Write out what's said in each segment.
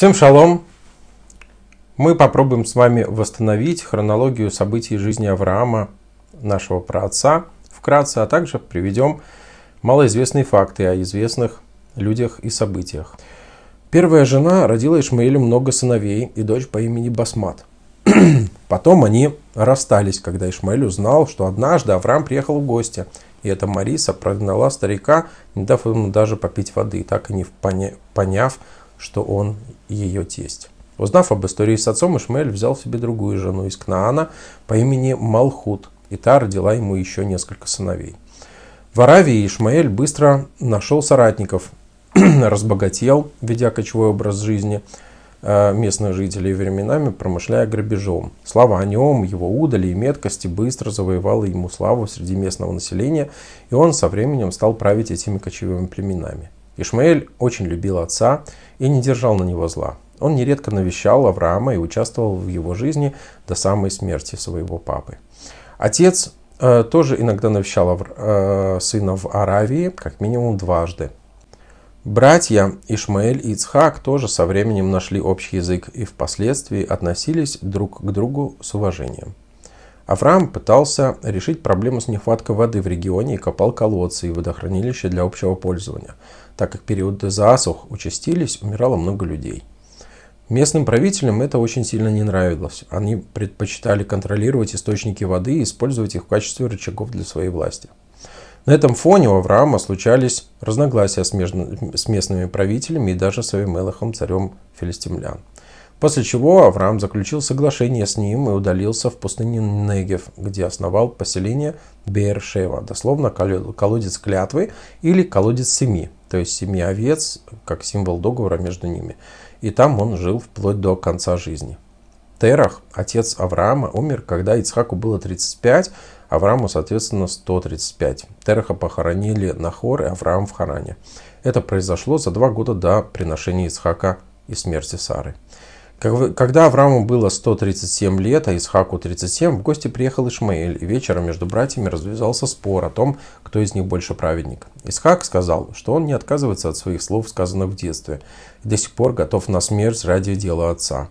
Всем шалом! Мы попробуем с вами восстановить хронологию событий жизни Авраама, нашего праотца, вкратце, а также приведем малоизвестные факты о известных людях и событиях. Первая жена родила Ишмаилю много сыновей и дочь по имени Басмат. Потом они расстались, когда Ишмаиль узнал, что однажды Авраам приехал в гости – и эта Мариса прогнала старика, не дав ему даже попить воды, так и не поняв, что он ее тесть. Узнав об истории с отцом, Ишмаэль взял себе другую жену из Кнаана по имени Малхут, и та родила ему еще несколько сыновей. В Аравии Ишмаэль быстро нашел соратников, разбогател, ведя кочевой образ жизни э, местных жителей временами, промышляя грабежом. Слава о нем, его удали и меткости быстро завоевала ему славу среди местного населения, и он со временем стал править этими кочевыми племенами. Ишмаэль очень любил отца и не держал на него зла. Он нередко навещал Авраама и участвовал в его жизни до самой смерти своего папы. Отец э, тоже иногда навещал э, сына в Аравии, как минимум дважды. Братья Ишмаэль и Ицхак тоже со временем нашли общий язык и впоследствии относились друг к другу с уважением. Авраам пытался решить проблему с нехваткой воды в регионе и копал колодцы и водохранилища для общего пользования. Так как периоды засух участились, умирало много людей. Местным правителям это очень сильно не нравилось. Они предпочитали контролировать источники воды и использовать их в качестве рычагов для своей власти. На этом фоне у Авраама случались разногласия с, между... с местными правителями и даже с Авимелахом, царем филистимлян. После чего Авраам заключил соглашение с ним и удалился в пустыню Негев, где основал поселение Бейершева, дословно колодец клятвы или колодец семи, то есть семи овец, как символ договора между ними. И там он жил вплоть до конца жизни. Терах, отец Авраама, умер, когда Ицхаку было 35, Аврааму, соответственно, 135. Тераха похоронили на Хор и Авраам в Харане. Это произошло за два года до приношения Ицхака и смерти Сары. Когда Аврааму было 137 лет, а Исхаку 37, в гости приехал Ишмаэль, и вечером между братьями развязался спор о том, кто из них больше праведник. Исхак сказал, что он не отказывается от своих слов, сказанных в детстве, и до сих пор готов на смерть ради дела отца.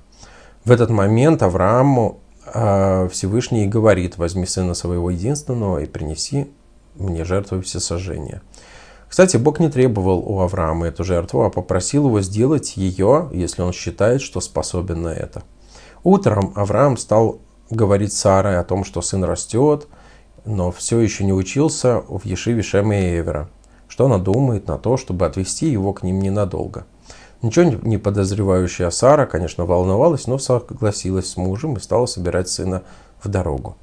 В этот момент Аврааму э, Всевышний говорит, возьми сына своего единственного и принеси мне жертву всесожжения. сожжения. Кстати, Бог не требовал у Авраама эту жертву, а попросил его сделать ее, если он считает, что способен на это. Утром Авраам стал говорить Саре о том, что сын растет, но все еще не учился в Ешиве Шема и Эвера, что она думает на то, чтобы отвести его к ним ненадолго. Ничего не подозревающая Сара, конечно, волновалась, но согласилась с мужем и стала собирать сына в дорогу.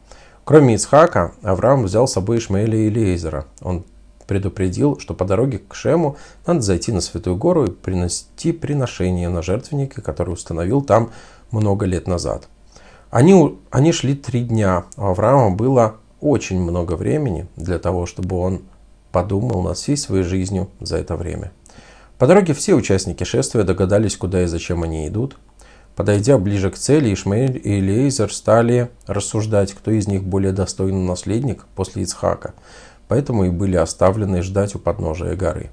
Кроме Ицхака, Авраам взял с собой Ишмаэля и Лейзера. Он предупредил, что по дороге к Шему надо зайти на Святую Гору и принести приношение на жертвенники, который установил там много лет назад. Они, они шли три дня, у Авраама было очень много времени для того, чтобы он подумал над всей своей жизнью за это время. По дороге все участники шествия догадались, куда и зачем они идут. Подойдя ближе к цели, Ишмаэль и Элиэзер стали рассуждать, кто из них более достойный наследник после Ицхака – поэтому и были оставлены ждать у подножия горы.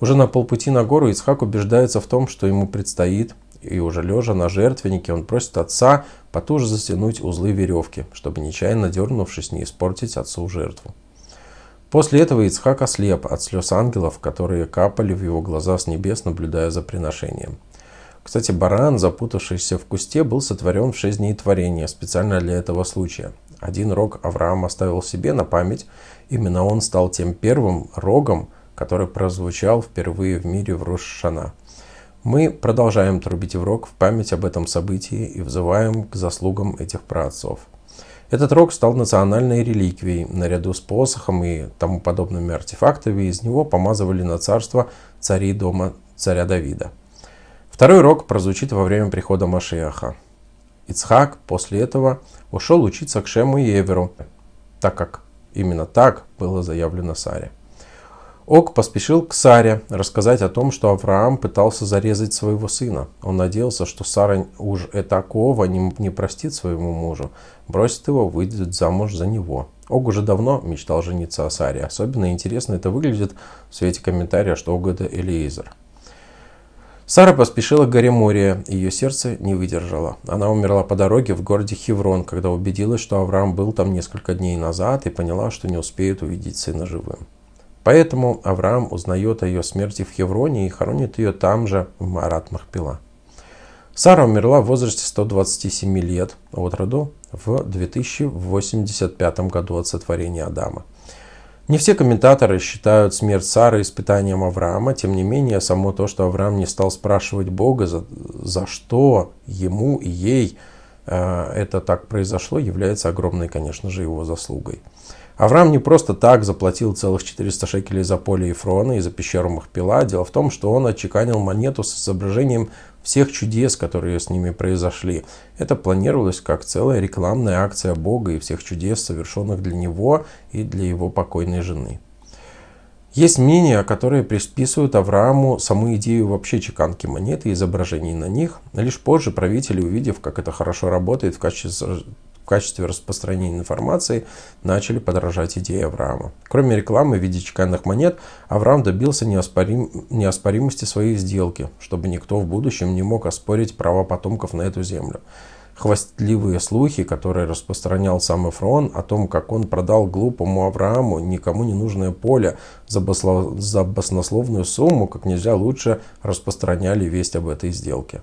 Уже на полпути на гору Ицхак убеждается в том, что ему предстоит, и уже лежа на жертвеннике, он просит отца потуже затянуть узлы веревки, чтобы нечаянно дернувшись не испортить отцу жертву. После этого Ицхак ослеп от слез ангелов, которые капали в его глаза с небес, наблюдая за приношением. Кстати, баран, запутавшийся в кусте, был сотворен в шесть дней творения, специально для этого случая – один рог Авраам оставил себе на память. Именно он стал тем первым рогом, который прозвучал впервые в мире в Рушана. Мы продолжаем трубить в рог в память об этом событии и взываем к заслугам этих праотцов. Этот рог стал национальной реликвией. Наряду с посохом и тому подобными артефактами из него помазывали на царство цари дома царя Давида. Второй рог прозвучит во время прихода Машиаха. Ицхак после этого ушел учиться к Шему и Еверу, так как именно так было заявлено Саре. Ок поспешил к Саре рассказать о том, что Авраам пытался зарезать своего сына. Он надеялся, что Сара уж такого не, не простит своему мужу, бросит его, выйдет замуж за него. Ог уже давно мечтал жениться о Саре. Особенно интересно это выглядит в свете комментария, что Ог это Элиезер. Сара поспешила к горе Мория, ее сердце не выдержало. Она умерла по дороге в городе Хеврон, когда убедилась, что Авраам был там несколько дней назад и поняла, что не успеет увидеть сына живым. Поэтому Авраам узнает о ее смерти в Хевроне и хоронит ее там же, в Марат Махпила. Сара умерла в возрасте 127 лет от роду в 2085 году от сотворения Адама. Не все комментаторы считают смерть Сары испытанием Авраама, тем не менее, само то, что Авраам не стал спрашивать Бога, за, за что ему и ей э, это так произошло, является огромной, конечно же, его заслугой. Авраам не просто так заплатил целых 400 шекелей за поле Ефрона и за пещеру Махпила. Дело в том, что он отчеканил монету с изображением всех чудес, которые с ними произошли. Это планировалось как целая рекламная акция Бога и всех чудес, совершенных для него и для его покойной жены. Есть мнения, которые присписывают Аврааму саму идею вообще чеканки монет и изображений на них. Лишь позже правители, увидев, как это хорошо работает в качестве в качестве распространения информации начали подражать идеи Авраама. Кроме рекламы в виде чеканных монет, Авраам добился неоспорим... неоспоримости своей сделки, чтобы никто в будущем не мог оспорить права потомков на эту землю. Хвастливые слухи, которые распространял сам Эфрон о том, как он продал глупому Аврааму никому не нужное поле за, басло... за баснословную сумму, как нельзя лучше распространяли весть об этой сделке.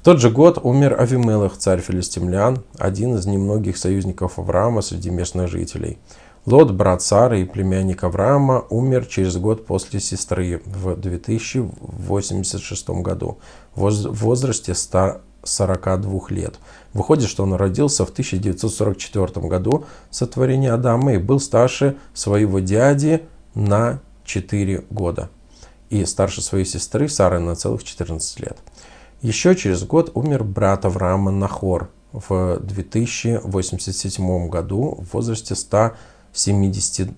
В тот же год умер Авимелах, царь филистимлян, один из немногих союзников Авраама среди местных жителей. Лот, брат Сары и племянник Авраама, умер через год после сестры в 2086 году в возрасте 42 лет. Выходит, что он родился в 1944 году сотворения Адама и был старше своего дяди на 4 года и старше своей сестры Сары на целых 14 лет. Еще через год умер брат Авраама Нахор в 2087 году в возрасте 172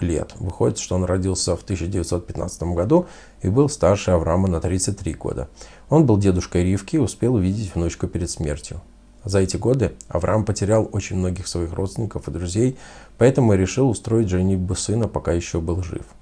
лет. Выходит, что он родился в 1915 году и был старше Авраама на 33 года. Он был дедушкой Ривки и успел увидеть внучку перед смертью. За эти годы Авраам потерял очень многих своих родственников и друзей, поэтому решил устроить женитьбу сына, пока еще был жив –